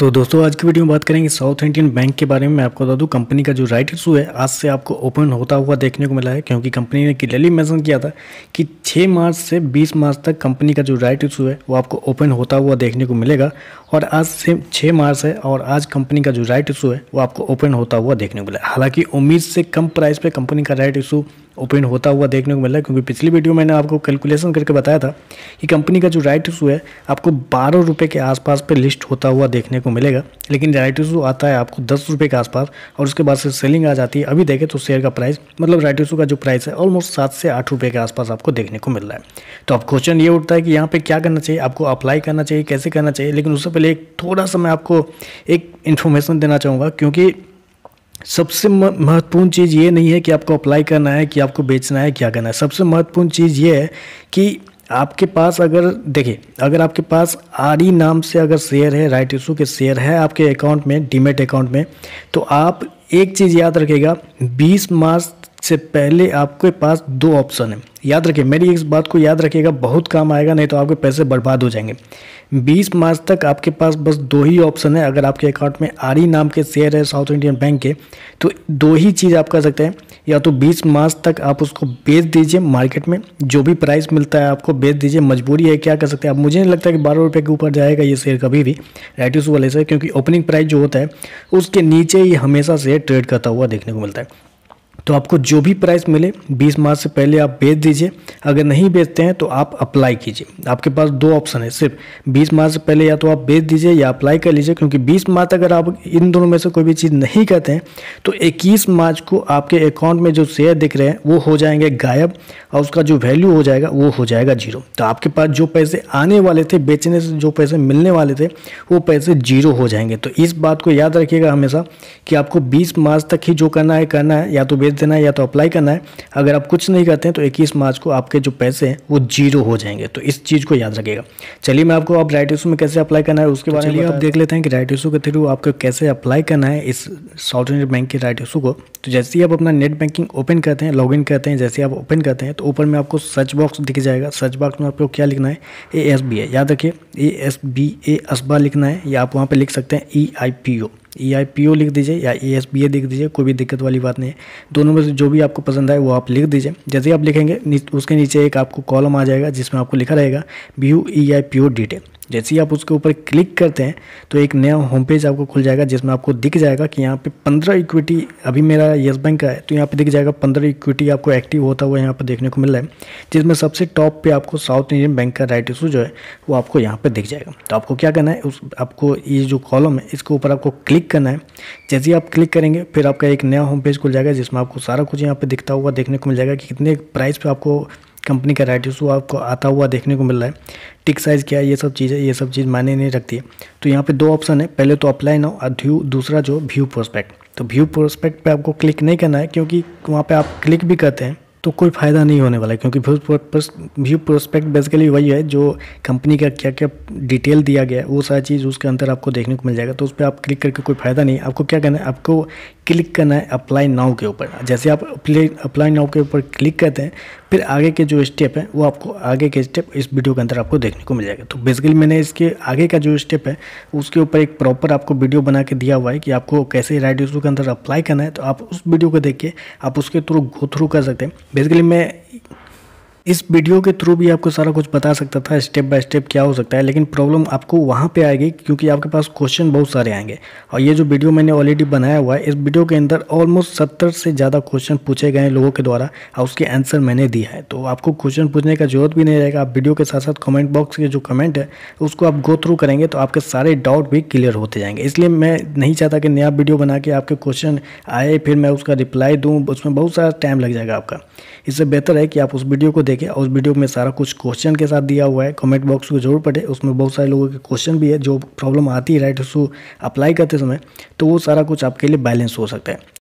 तो दोस्तों आज की वीडियो में बात करेंगे साउथ इंडियन बैंक के बारे में मैं आपको बता दूं कंपनी का जो राइट इशू है आज से आपको ओपन होता हुआ देखने को मिला है क्योंकि कंपनी ने क्लियरली मेंशन किया था कि 6 मार्च से 20 मार्च तक कंपनी का जो राइट इशू है वो आपको ओपन होता हुआ देखने को मिलेगा और आज से छः मार्च है और आज कंपनी का जो राइट इशू है वो आपको ओपन होता हुआ देखने को मिला हालांकि उम्मीद से कम प्राइस पर कंपनी का राइट इशू ओपन होता हुआ देखने को मिल रहा है क्योंकि पिछली वीडियो मैंने आपको कैलकुलेशन करके बताया था कि कंपनी का जो राइट इशू है आपको बारह रुपये के आसपास पे लिस्ट होता हुआ देखने को मिलेगा लेकिन राइट इशू आता है आपको दस रुपये के आसपास और उसके बाद से सेलिंग आ जाती है अभी देखें तो शेयर का प्राइस मतलब राइट इशू का जो प्राइस है ऑलमोस्ट सात से आठ रुपये के आसपास आपको देखने को मिल रहा है तो अब क्वेश्चन ये उठता है कि यहाँ पर क्या करना चाहिए आपको अप्लाई करना चाहिए कैसे करना चाहिए लेकिन उससे पहले एक थोड़ा सा मैं आपको एक इन्फॉर्मेशन देना चाहूँगा क्योंकि सबसे महत्वपूर्ण चीज़ ये नहीं है कि आपको अप्लाई करना है कि आपको बेचना है क्या करना है सबसे महत्वपूर्ण चीज़ ये है कि आपके पास अगर देखिए अगर आपके पास आरी नाम से अगर शेयर है राइट इशू के शेयर है आपके अकाउंट में डीमेट अकाउंट में तो आप एक चीज़ याद रखेगा 20 मार्च से पहले आपके पास दो ऑप्शन है याद रखिए मेरी इस बात को याद रखिएगा बहुत काम आएगा नहीं तो आपके पैसे बर्बाद हो जाएंगे 20 मार्च तक आपके पास बस दो ही ऑप्शन है अगर आपके अकाउंट में आरी नाम के शेयर है साउथ इंडियन बैंक के तो दो ही चीज़ आप कर सकते हैं या तो 20 मार्च तक आप उसको बेच दीजिए मार्केट में जो भी प्राइस मिलता है आपको बेच दीजिए मजबूरी है क्या कर सकते हैं अब मुझे नहीं लगता कि बारह रुपये के ऊपर जाएगा ये शेयर कभी भी राइटिस वाले से क्योंकि ओपनिंग प्राइस जो होता है उसके नीचे ही हमेशा शेयर ट्रेड करता हुआ देखने को मिलता है तो आपको जो भी प्राइस मिले 20 मार्च से पहले आप बेच दीजिए अगर नहीं बेचते हैं तो आप अप्लाई कीजिए आपके पास दो ऑप्शन है सिर्फ 20 मार्च से पहले या तो आप बेच दीजिए या अप्लाई कर लीजिए क्योंकि 20 मार्च अगर आप इन दोनों में से कोई भी चीज़ नहीं करते हैं तो 21 मार्च को आपके अकाउंट में जो शेयर दिख रहे हैं वो हो जाएंगे गायब और उसका जो वैल्यू हो जाएगा वो हो जाएगा जीरो तो आपके पास जो पैसे आने वाले थे बेचने से जो पैसे मिलने वाले थे वो पैसे जीरो हो जाएंगे तो इस बात को याद रखिएगा हमेशा कि आपको बीस मार्च तक ही जो करना है करना है या तो बेच भेज देना है या तो अप्लाई करना है अगर आप कुछ नहीं करते हैं तो इक्कीस मार्च को आपके जो पैसे हैं वो जीरो हो जाएंगे तो इस चीज़ को याद रखेगा चलिए मैं आपको आप राइट इशू में कैसे अप्लाई करना है उसके तो बारे में आप देख लेते हैं कि राइट इशू के थ्रू आपको कैसे अप्लाई करना है इस साउथ इंडियन बैंक के राइट इशू को तो जैसे ही आप अपना नेट बैंकिंग ओपन करते हैं लॉग करते हैं जैसे आप ओपन करते हैं तो ऊपर में आपको सर्च बॉक्स दिख जाएगा सर्च बॉक्स में आपको क्या लिखना है ए एस बी ए याद रखिए ए एस बी ए असबा लिखना है या आप वहाँ पर लिख सकते हैं ई I P O E I P ओ लिख दीजिए या ई एस बी ए लिख दीजिए कोई भी दिक्कत वाली बात नहीं है दोनों में से जो भी आपको पसंद आए वो आप लिख दीजिए जैसे ही आप लिखेंगे उसके नीचे एक आपको कॉलम आ जाएगा जिसमें आपको लिखा रहेगा view E I P O detail जैसे ही आप उसके ऊपर क्लिक करते हैं तो एक नया होम पेज आपको खुल जाएगा जिसमें आपको दिख जाएगा कि यहाँ पे पंद्रह इक्विटी अभी मेरा येस बैंक का है तो यहाँ पे दिख जाएगा पंद्रह इक्विटी आपको एक्टिव होता हुआ यहाँ पर देखने को मिल रहा है जिसमें सबसे टॉप पे आपको साउथ इंडियन बैंक का राइट इशू जो है वो आपको यहाँ पर दिख जाएगा तो आपको क्या करना है उस आपको ये जो कॉलम है इसके ऊपर आपको क्लिक करना है जैसे ही आप क्लिक करेंगे फिर आपका एक नया होम पेज खुल जाएगा जिसमें आपको सारा कुछ यहाँ पर दिखता हुआ देखने को मिल जाएगा कि कितने प्राइस पर आपको कंपनी का राइट इशू आपको आता हुआ देखने को मिल रहा है टिक साइज़ क्या है ये सब चीज़ें ये सब चीज़ मायने नहीं रखती है तो यहाँ पे दो ऑप्शन है पहले तो अप्लाई ना और दूसरा जो व्यू प्रोस्पेक्ट तो व्यू प्रोस्पेक्ट पे आपको क्लिक नहीं करना है क्योंकि वहाँ पर आप क्लिक भी करते हैं तो कोई फ़ायदा नहीं होने वाला है क्योंकि व्यू प्रोस्पेक्ट बेसिकली वही है जो कंपनी का क्या क्या डिटेल दिया गया है वो सारी चीज़ उसके अंदर आपको देखने को मिल जाएगा तो उस पर आप क्लिक करके कोई फ़ायदा नहीं आपको क्या करना है आपको क्लिक करना है अप्लाई नाउ के ऊपर जैसे आप अप्लाई नाउ के ऊपर क्लिक करते हैं फिर आगे के जो स्टेप है वो आपको आगे के स्टेप इस वीडियो के अंदर आपको देखने को मिल जाएगा तो बेसिकली मैंने इसके आगे का जो स्टेप है उसके ऊपर एक प्रॉपर आपको वीडियो बना के दिया हुआ है कि आपको कैसे राइट इशू के अंदर अप्लाई करना है तो आप उस वीडियो को देख के आप उसके थ्रू गो थ्रू कर सकते हैं बेसिकली मैं इस वीडियो के थ्रू भी आपको सारा कुछ बता सकता था स्टेप बाय स्टेप क्या हो सकता है लेकिन प्रॉब्लम आपको वहाँ पे आएगी क्योंकि आपके पास क्वेश्चन बहुत सारे आएंगे और ये जो वीडियो मैंने ऑलरेडी बनाया हुआ है इस वीडियो के अंदर ऑलमोस्ट सत्तर से ज़्यादा क्वेश्चन पूछे गए हैं लोगों के द्वारा और उसके आंसर मैंने दिया है तो आपको क्वेश्चन पूछने का जरूरत भी नहीं रहेगा आप वीडियो के साथ साथ कमेंट बॉक्स के जो कमेंट है उसको आप गो थ्रू करेंगे तो आपके सारे डाउट भी क्लियर होते जाएंगे इसलिए मैं नहीं चाहता कि नया वीडियो बना के आपके क्वेश्चन आए फिर मैं उसका रिप्लाई दूँ उसमें बहुत सारा टाइम लग जाएगा आपका इससे बेहतर है कि आप उस वीडियो को देखें और वीडियो में सारा कुछ क्वेश्चन के साथ दिया हुआ है कमेंट बॉक्स को जरूर पढ़े उसमें बहुत सारे लोगों के क्वेश्चन भी है जो प्रॉब्लम आती है राइट उसको अप्लाई करते समय तो वो सारा कुछ आपके लिए बैलेंस हो सकता है